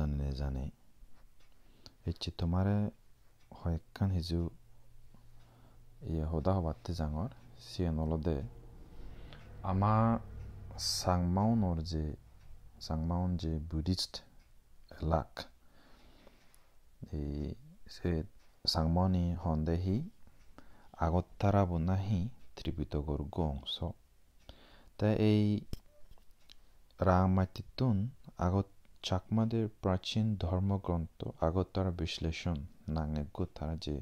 জানেনে জানে এই চিত্তমাৰে শয়েকখান সিজু এই সদা সভাতে জাঙৰ চিয়নলদে আমাৰ চাংমাউনৰ যে চাংমাউন যে বুদ্ধিষ্ট লাখ এই চাংমাউনী সন্দেহী আগতাৰা বনাহি ত্ৰিপিত গৰ্গ অংশ তে এই ৰাং মাতৃত আগত চাকমাদের প্রাচীন ধর্মগ্রন্থ আগতার বিশ্লেষণ নাঙেগ্য তারা যে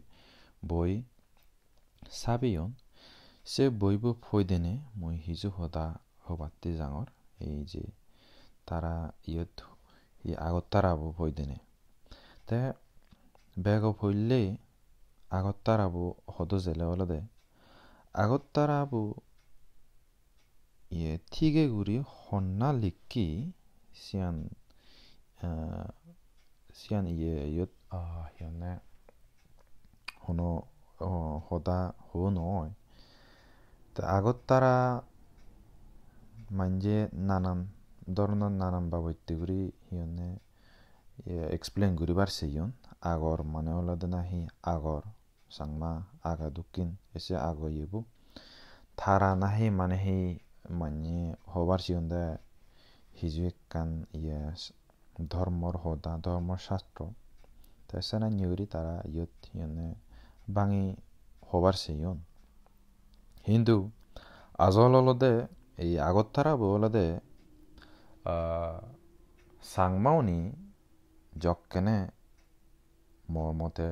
বই সাবিয়ন সে বইব ফৈদেনে মই হিজু হদা হবাত্তি জাঙর এই যে তারা ইয়ত ই আগত তারাব ফৈদেনে তে বেগ ফইলে আগত তারাব হদ জেলে হলদে আগত তারাব ইয়ে থিগে গুড়ি হন্না লিকি সিয়ান 시안 이에 요아 현네 호노 어 호다 호노 다 아고따라 만제 나난 dornon nanam babo tigri yone ye explain guri bar se yon agor maneola de nahi agor sangma aga dukkin ese ago yebu thara nahi mane hi manye hobar si hijwe kan yes ಧರ್ಮರ್ ಹೋದ ಧರ್ಮಶಾಸ್ತ್ರ তাইসানা নিউরি তারা ইয়ত ইয়নে বাঙি হবার সে ইয়ন হিন্দু আজললদে এই আগত তারা বলদে সাংমাউনি যক্কেনে মোর মতে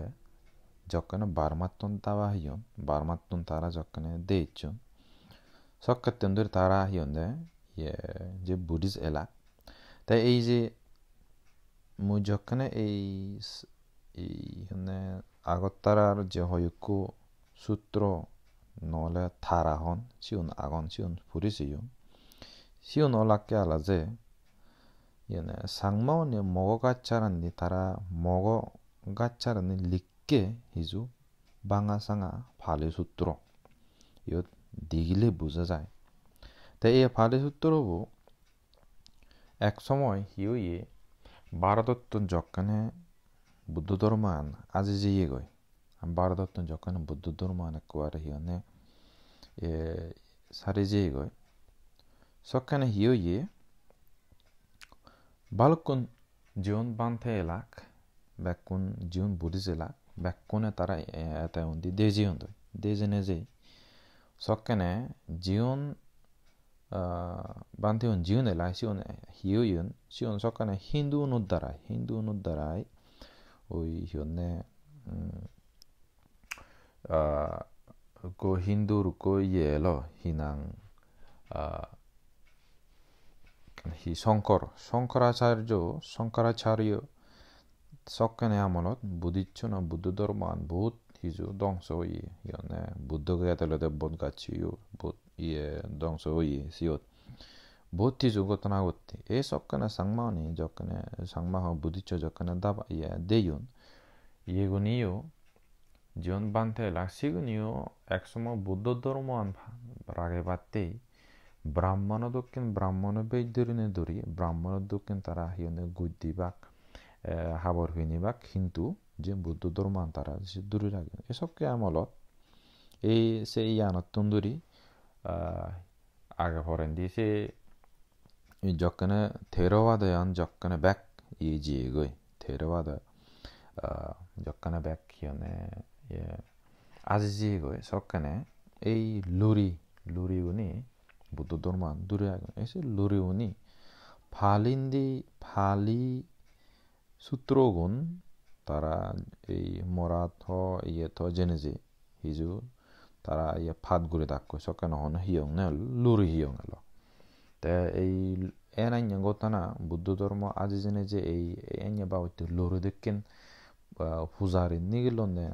যক্কেনে বারমাত্তন তাওয়া হিয়ন বারমাত্তন তারা যক্কেনে দেইচন সক্কাত্তেন্দুর তারা হিয়ন দে ইয়ে যে বুদ্ধিস্ট এলা তাই এই যে 무조건에 이이 현에 아고따라로 저호육구 수트로 노래 타라혼 시운 아건 시운 부리시요 시운 올라께 알아제 얘네 상모니 먹어 갖자란디 따라 먹어 갖자란디 리께 히주 방아상아 발레 수트로 요 디글레 부자자이 대에 발레 수트로부 엑소모이 히요이 ಭಾರತದ ಜೊಕ್ಕನೆ ಬುದ್ಧ ಧರ್ಮಾನ್ ಅಜಿಜಿಯೇ ಗೊಯ್ ಭಾರತದ ಜೊಕ್ಕನೆ ಬುದ್ಧ ಧರ್ಮಾನ್ ಕುವಾರ ಹಿಯೊನೆ সারিজিয়ে গয় সকানে হিও ইয়ে, ইয়ে, ইয়ে বালকুন জীবন বান্ধে এলাক ব্যাকুন জীবন বুঝিস এলাক ব্যাকুনে তারা এতে উন্দি দেজি হন্দই দেজেনে যে সকানে জীবন 반테 온 지운에 라시온 히요윤 시온 석간에 힌두 노다라 힌두 노다라 오이 히온네 아고 힌두르 고 예로 히낭 아 হিশংকৰ শংকৰাচাৰ্য শংকৰাচাৰ্য চকেনে আমলত বুদ্ধিচ্ছুন বুদ্ধ ধৰ্মান বহুত সিজু দংশ বুদ্ধ জ্ঞাতলৈ বদ গাছিও বহুত 예, 동서의 시옷 보티 주고토나 고티 에 석가나 상마니 저가나 상마하 부딪혀 저가나 다바 예 대윤 예고니요 জিয়ন বান্থে লাক্সিগুনিও একসময় বৌদ্ধ ধর্ম রাগে বাদতেই ব্রাহ্মণ দক্ষিণ ব্রাহ্মণ বৈদ্যরিনে ধরি ব্রাহ্মণ দক্ষিণ তারা হিয়নে গুদ্দি বাক হাবর হইনি বাক কিন্তু যে বৌদ্ধ ধর্ম তারা দূরে রাখেন এসবকে আমলত এই সেই ইয়ানত tandoori aga horendisi jokkana theravada yan jokkana back eji goy theravada jokkana back yone azizi goy sokkane ei luri luri uni buddha dharma dure aga ese luri uni 팔린디 팔리 수트로군 따라 이 모라토 이에토 제네지 히주 তাৰ ইয়ে ফাট গুৰি তাক কৈছ কে নহয় সিয়ং নে লুৰি সিয়ং এল তে এই এন আন্য গতানা বুদ্ধ ধৰ্ম আজি যেনে যে এই এন বা অতি লুৰি দক্ষিণ পূজাৰী নিগিলো নে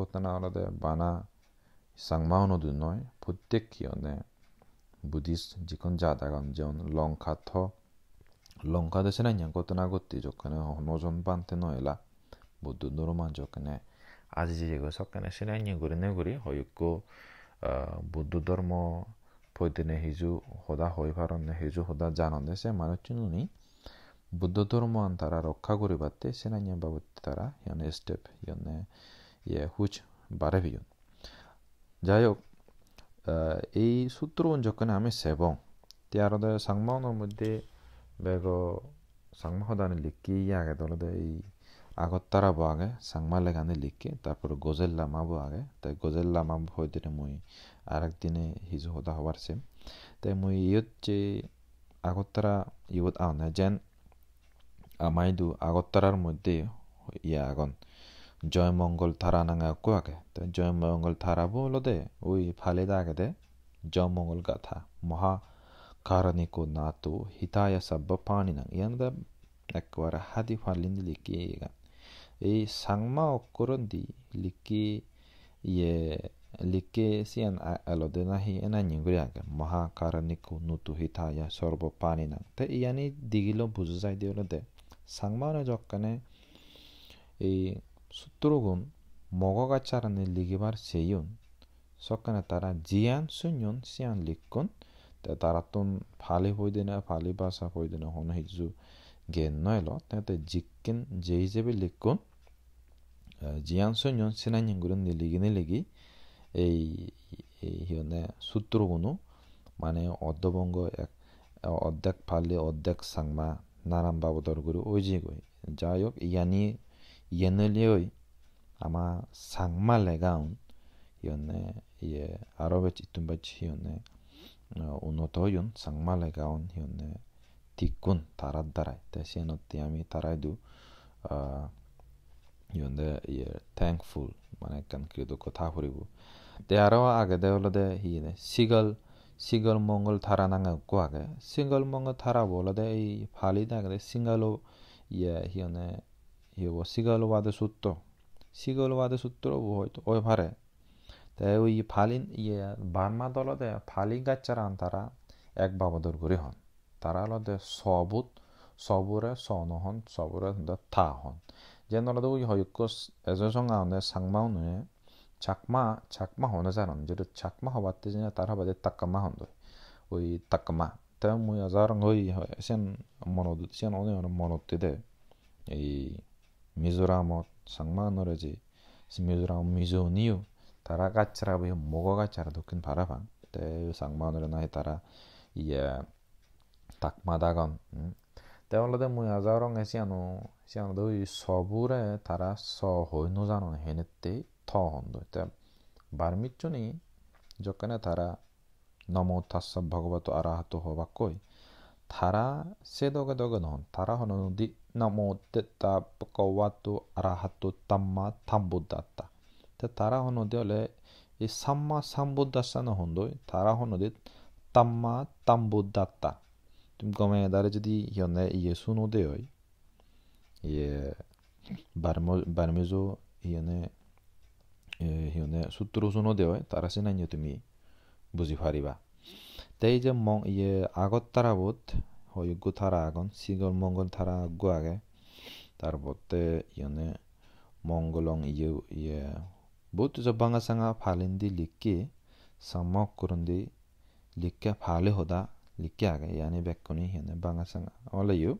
গতানা অলপতে বানা চাংমাও নদী নহয় প্ৰত্যেক কিয়নে বুদ্ধিষ্ট যিখন জাতাগন যেন লংকা থ লংকা দেশে নাই গতানা গতি যোগ কেনে হনজন বান্ধে নহয়লা বুদ্ধ ধৰ্মা যোগ কেনে আজি যিগো চকেনে চেনাইনি ঘূৰি নেঘূৰি হয়কো বুদ্ধ ধৰ্ম ফৈদিনে সিজু সদা হৈ নে সিজু সদা জাননে সেই মানুহখিনি বুদ্ধ ধৰ্ম আন তাৰা ৰক্ষা কৰি পাতে চেনাইনি বাবদে তাৰা সিহঁতে ষ্টেপ সিহঁতে ইয়ে খোজ বাঢ়ে সিহঁত যাই হওক এই সূত্ৰ অঞ্জকনে আমি চেবং তাৰদে চাংমাউনৰ মধ্যে বেগ চাংমা সদানে লিখি আগে দলতে এই আগতৰা বহাগে চাংমালে গানে লিখে তারপর গজেল লামা বহাগে তাই গজেল লামা হয়ে মই আর একদিনে হিজু সদা হবার সেম তাই মই ইয়ত যে আগতরা ইয়ত আহ যেন আমাই দু আগতরার মধ্যে ইয়া আগন জয় মঙ্গল থারা নাঙা কো আগে তাই জয় মঙ্গল থারাবো হলো দে ওই ফালে দা দে জয় মঙ্গল গাথা মহা কারণিকো না তো হিতায় সাব্য পানি না ইয়ান দা একবার হাদি ফালিন লিখিয়ে গান 이 상마오꾸른 디 리키 예 리키 시엔 알로데나히 에나 닝그리아게 마하 카라니코 누투 히타야 서보 파니나 테 이야니 디길로 부즈자이 디오르데 상마나 적카네 이 수트로군 모가가 차르네 리기바르 세윤 সকনে তারা জিয়ান সুন সিয়ান লিখন তারাতন ফালে হয়ে দিনে ফালে বাসা হয়ে দিনে হন হিজু gennoelo tete jikken jeijebi likkun jiansonyon sinanyengurun niligini ligi এই হিয়নে সূত্রগুনো মানে অর্ধবঙ্গ এক অর্ধেক ফালি অর্ধেক সাংমা নানান বাবদর করে ওই যে গই যাই হোক ইয়ানি ইয়ানেলিয়ই আমা সাংমা লেগাউন হিয়নে ইয়ে আরো বেচ ইতুম বেচ হিয়নে উন্নত হইন Sangma লেগাউন হিয়নে tikkun tarar darai te sienotti আমি taraidu uh, yonde ye thankful মানে একখান কৃতজ্ঞ থা ফুরিব তে আরও আগে দে হলো দে হি দে সিগল সিগল মঙ্গল থারা নাঙা কো আগে সিঙ্গল মঙ্গল থারা বলো দে এই ফালি দে আগে সিঙ্গলও ইয়ে হিয়নে হিব সিগল ওয়াদে সূত্র সিগল ওয়াদে সূত্র হয়তো ওই ভারে তাই ওই ফালিন ইয়ে বার্মা দলতে ফালি গাছ চারান তারা এক বাবদর করে হন তারা আলাদা সবুত সবুরে সন হন সবুরে থা হন যেন আলাদা ওই হয়ক এজসঙ্গা হনে সাংমাও নুয়ে চাকমা চাকমা হনে জানান যেটা চাকমা হবাতে যে তার হবাতে তাক্কামা হন ওই তাক্কামা তা মুই আজার ওই হয় সেন মনত সেন অনেক অনেক মনত দে এই মিজোরামত সাংমা নরে যে মিজোরাম মিজো নিও তারা গাছরা বই মগ গাছরা দক্ষিণ ভাড়া ভাঙ তাই সাংমা নরে নাই তারা ইয়া তাকমাদাগন তেওঁলোকে মই আজাও ৰং হেচি আনো হেচি আনো দৈ চবুৰে তাৰা চ হৈ নোজানো সেনেতেই থন্দু এতিয়া বাৰ্মিকজনী যকেনে তাৰা নমো থাচব ভগৱত আৰাহাতো হবা কৈ তাৰা চে দগে দগে নহন তাৰা হন দি নমো তে তাপ কৱাটো আৰাহাতো তাম্মা থাম্বুদাত্তা তে তাৰা হন দি হ'লে এই চাম্মা চাম্বুদাচা নহন দৈ তাৰা হন দি তাম্মা তাম্বুদাত্তা でもごめん、誰じゃよね、イエスのでよい。え、バルモ、バルミゾ、よね、え、よね、ストロソのでよい、たらせないよとみ、ぶじファリバ。で、じゃもん、いえ、あごったらぼっ、ほいごたらあごん、しごんもんごたらごあげ、たらぼって、よね、もんごろん、いえ、ぼっとじゃばんがさが、ファレンディ、リッキー、さまくるんで、リッキー、ファレホダ、ලික්්‍යාග යන බැක්කුණේ හෙන බඟසඟ ඔලයු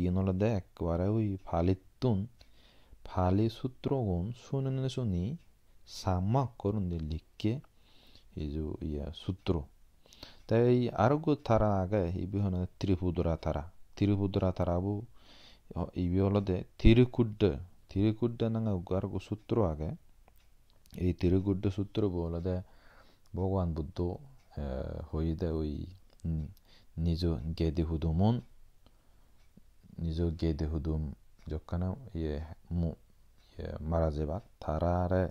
ඊනොලද එක්වරවයි පාලිත්තුන් පාලි සුත්‍රෝගුන් සුනනසුනී සම්මක් කොරුන්ද ලික්කේ හිජු ය සුත්‍රෝ තැයි අරගු තරාග ඉබිහොන තිරිහුදුරා තර තිරිහුදුරා තරාබු ඉවියොලොද තිරිකුඩ්ඩ තිරිකුඩ්ඩ නඟ උගරගු සුත්‍රවාග ඒ තිරිකුඩ්ඩ සුත්‍ර බෝලද භෝගවන් බුද්ධෝ හොයිද ඔයි низу геди худумун низу геди худум жоккана е му е маразе ба тараре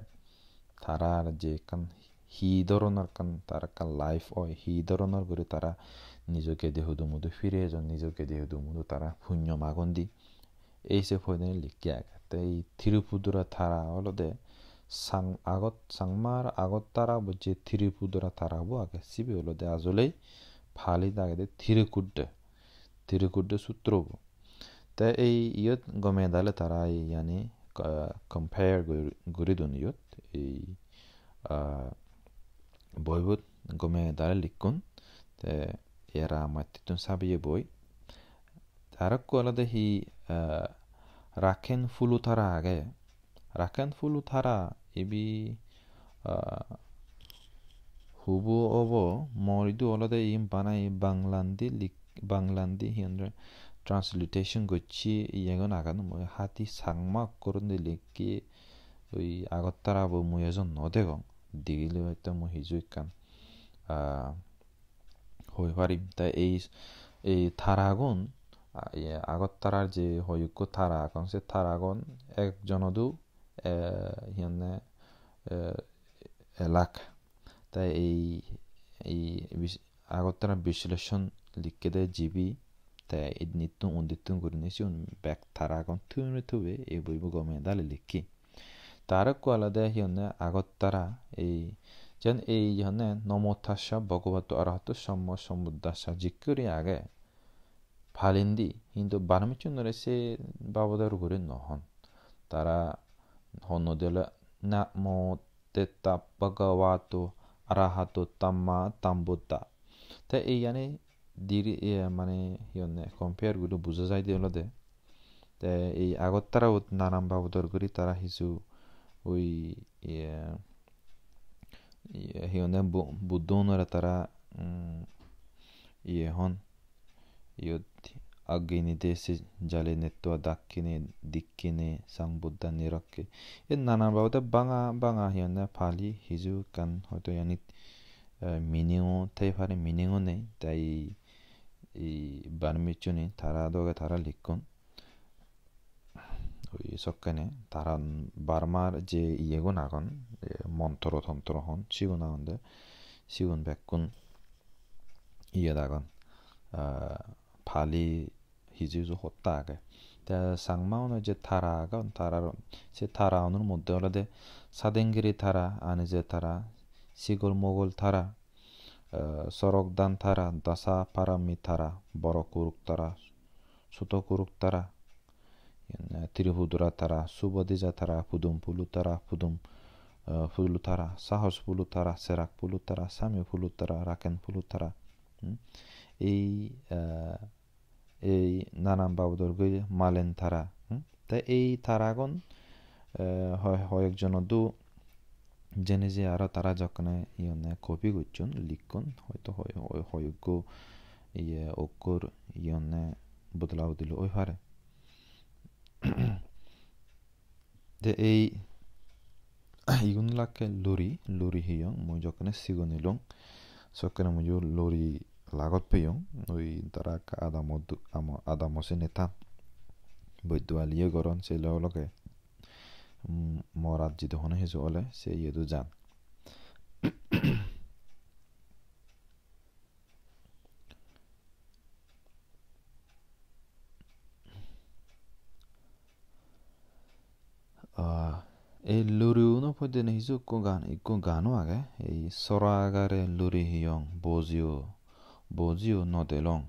тараре жекан хидоронар кан тарака лайф ой хидоронар гури тара низу геди худуму ду фире жо низу геди худуму ду тара фуньо магонди эйсе фойдан ликяк те и тирупудура тара олоде сан агот сангмар агот тара бу же тирупудура тарабу ага сиби олоде азулей ಫಾಲಿದಾಗಿದೆ ತಿರುಕುಡ್ಡ ತಿರುಕುಡ್ಡ ಸೂತ್ರವು ತ এই ইয়ত গমে দালে তারা এই ইয়ানি কম্পেয়ার গুরিদুন ইয়ত এই বইবুত গমে দালে লিখুন তে এরা মাতিতুন সাবিয়ে বই আরক্কু আলাদা হি রাখেন ফুলু তারা আগে রাখেন ফুলু তারা এবি hubuobo moridu olada im banai banglandi lik banglandi hiandre translation gochi yegon aganu mo hati sangma korunde likki oi agottarabo muyejon nodegon digile hoyto mo hizu ikkan হই পারিম তাই এই এই থারাগুন আগত তারার যে হয়ুক্য থারা এখন সে থারাগুন একজনদু হিয়ানে এলাকা তাই এই এই আগরতলা বিশ্লেষণ লিখে দেয় জিবি তাই এই নিত্য উন্দিত্য করে নিয়েছি ব্যাগ ব্যাক তারা থুবে এই বইব গমে দালে লিখি তার কো আলাদা হিয়নে আগত্তারা এই যেন এই হনে নমথাসা ভগবত অরহত সম্ম সমুদ্দাসা জিকুরি আগে ফালিন্দি কিন্তু বারমিচুন্দরে সে বাবদার করে নহন তারা হন দিলে না মতে ভগবাত আৰাহাটো তাম্মা তাম্বুতা তে এই ইয়ানে দিৰি মানে সিহঁতে কম্পেয়াৰ গুলো বুজা যায় দিয়ে তে এই আগত তাৰা নানাম বা উদৰ কৰি তাৰা সিজু ওই সিহঁতে বুদ্ধ অনুৰে তাৰা ইয়েহন ইয়ত ಅಗ್ಗಿನಿ ದೇಶಿ ಜಾಲೆ ನೆತ್ತುವ ದಕ್ಕಿನಿ ದಿಕ್ಕಿನಿ ಸಂಬುದ್ಧ ನಿರಕ್ಕೆ এর নানা বাবদে বাঙা বাঙা হিয়নে ফালি হিজু কান হয়তো ইয়ানি মিনিংও তাই ফারে মিনিংও নেই তাই এই বার্মিচুনি তারা দোগে তারা লিখুন ওই সকানে তারা বার্মার যে ইয়েগুন আগন মন্ত্রতন্ত্র হন সিগুন আগন দে সিগুন ব্যাকুন ইয়ে দাগন 발이 হিজুজু হত্যা আগে তা সাংমাও যে তারা আগা তারার সে তারা অনুর মধ্যে হলাদে সাদেঙ্গিরি তারা আনি যে তারা সিগল মোগল তারা সরকদান তারা দাসা পারামি তারা বড় কুরুক তারা সুত কুরুক তারা ত্রিহুদুরা তারা সুবদিজা তারা ফুদুম পুলু তারা ফুদুম ফুলু তারা সাহস ফুলু তারা সেরাক ফুলু তারা সামি ফুলু তারা রাকেন ফুলু তারা এই এই নানাম বাবদুর্গই মালেন তারা তা এই তারাগণ হয়েকজন দু জেনে যে আরো তারা যখন ইয়নে কপি গুচুন লিখুন হয়তো হয়গ ইয়ে অকুর ইয়নে বদলাও দিল ওই হারে যে এই ইগুন লাখে লুরি লুরি হিয়ং মই যখন সিগুন ইলং সকনে মুজু লুরি লাগত পেয়ং ওই তারা আদাম আদাম সে নেতা বৈদ্যালিয়ে গরন সে লগে মরাত যে দোকানে হেসু অলে সে ইয়ে তো জান এই লুৰিও নপদিন সিজু একো গান একো গানো আগে এই চৰাগাৰে লুৰি সিয়ং বজিঅ' বজিও নদেলং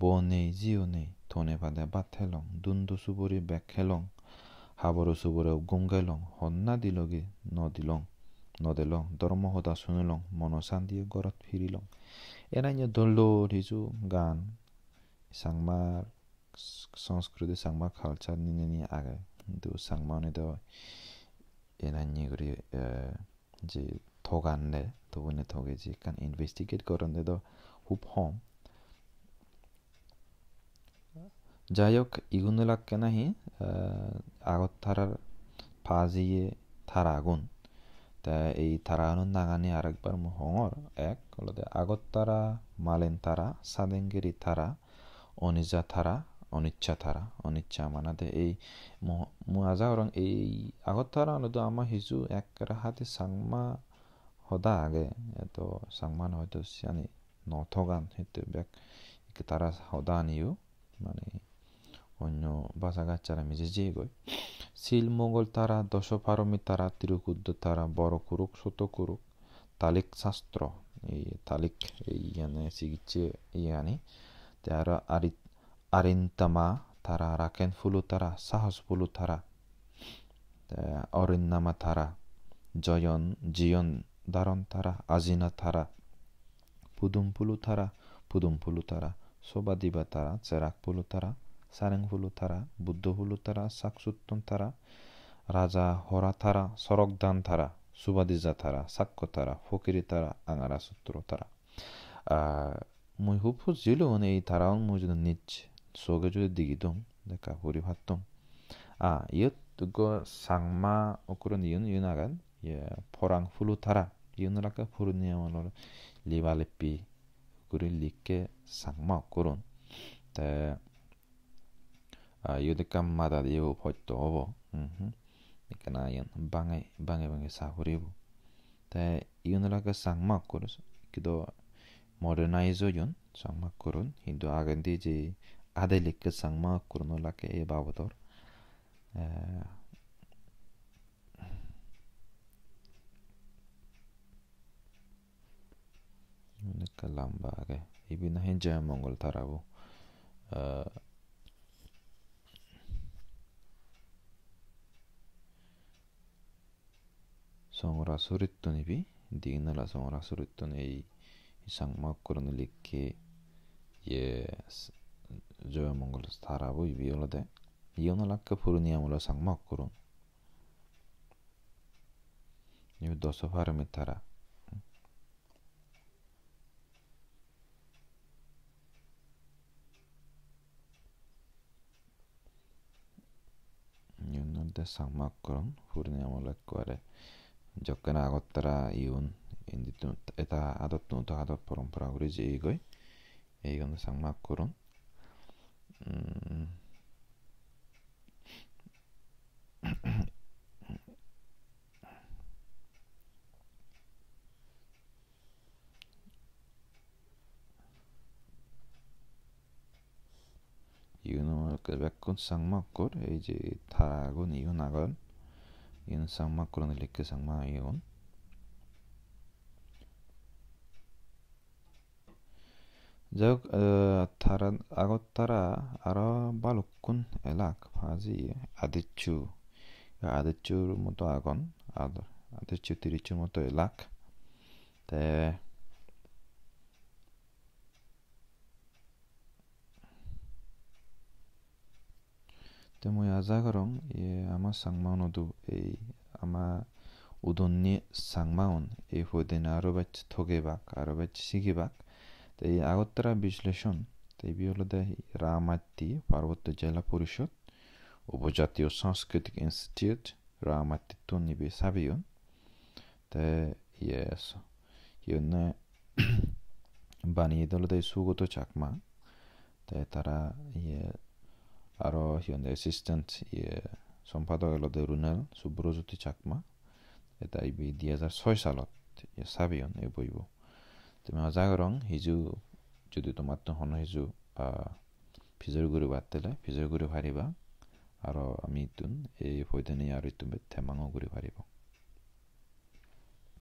ব নেই জিও নেই থনে পাদে বাথেলং দুন্দু সুবরি বেখেলং হাবরু সুবরে লং হন্না দিলগে নদিলং নদেলং ধর্ম হদা শুনিলং মন দিয়ে গরত ফিরিলং এনাইনে দল হিজু গান সাংমার সংস্কৃতি সাংমা কালচাৰ নিয়ে নিয়ে আগে কিন্তু সাংমা অনেক এনাইনি যি যে ঠগান দে তবু নে ঠগে যে খুব কুপহম যাই হোক ইগুনে লাগকে নাহি আগত থারার ফাজিয়ে থারা আগুন তা এই থারা আগুন নাগানি আরেকবার হঙর এক হলো আগত তারা মালেন তারা সাদেঙ্গেরি থারা অনিজা থারা অনিচ্ছা থারা অনিচ্ছা মানাতে এই মুআজা ওরং এই আগত থারা অনুদ আমা হিজু এক হাতে সাংমা হদা আগে এত সাংমান হয়তো জানি নথগান সেইটো বেগ তারা সদা নিও মানে অন্য বাসা গাছারা মিজে যেয়ে গয় শিলমঙ্গল তারা দশপারমী তারা তিরুকুদ্দ তারা বড় কুরুক ছোট কুরুক তালিক শাস্ত্র এই তালিক এই ইয়ানে চিকিৎসে ইয়ানি তারা আরি আরিন্তামা তারা রাখেন ফুলু তারা সাহস ফুলু তারা অরিন্নামা তারা জয়ন জিয়ন দারণ তারা আজিনা তারা পুলু তারা চেরাক সারেং පුදුම්පුළුතරා පුදුම්පුළුතරා বুদ্ধ චරක්පුළුතරා সারেংহুলুতারা বুদ্ধহুলুতারা সাকসুত্তনতারা রাজা হরা সরক দান সুবাদিজা হরাথারা সরকদানতারা সুবাদিজাতারা ফকিরি ফকিরিতারা আঙারা সূত্রতারা মুই হুব হুজিল এই তারাও মুই যদি নিচ সোগে যদি দিগি দম দেখা হরি ভাতম আ ইয়ত গো সাংমা অকুর ইয়ন ইয়ন আগান ফরাং ফুলুতারা 이웃나라가 부르니야말로 리발레피 그를 리께 상마 그런 때 유대감마다 이후 벌도 오버 그러니까 나연 방에 방에 방에 사버리고 때 이웃나라가 상마 그래서 기도 모더나이저윤 상마 그런 힌두 아간디지 아델리께 상마 그런 올라게 이 바보들 에 neka lamba age ibina h i n j a ya mongol tarabu uh, songra suritun ibi dignala songra suritun ei sangma kurun likke ye joya mongol tarabu ibi y olade puruni amula sang m a kurun Ibi dosa 요 도서 파르 a 타라 이분한테 상막 그런 후르냐면 레코레 적게 나갔더라 이운 인디도 에다 아도도 또 하도 포럼 프라그리지 이거이 이건 상막 그런 음 que Sangmakor, 이제 다군 이유나건 이는 쌍마코는 리크 쌍마이온 즉 다른 아고따라 아라 발로쿤 엘락 파지 아디추 아디추 모토 아건 아들 아디추 디리추 모토 엘락 때 de mui aza garong e ama sangmaun odu e ama udonni sangmaun e hodin aro bach thogeba aro bach sigeba তাই আগরতলা বিশ্লেষণ তাই B হলো দেয় রামাত্তি পার্বত্য জেলা পরিষদ উপজাতীয় সাংস্কৃতিক ইনস্টিটিউট রামাত্তি তো নিবে সাবিয়ন তে ইয়ে ইউনে বানিয়ে দিল দেয় সুগত চাকমা তাই তারা ইয়ে আৰু সিহঁতে এছিষ্টেণ্ট চম্পাদক এলতে ৰুণাল সুব্ৰজ্যোতি চাকমা এটা এইবি দুই হাজাৰ ছয় চালত চাবি হন এই বহিব তুমি সজাগ ৰং সিজু যদি তোমাৰ তোহন সিজু ফিজৰগুৰি বাদলে ফিজৰগুৰি ভাৰিবা আৰু আমি তোন এই ভৈদানী আৰু তুমি ধেমাঙো ঘূৰি ভাৰিবা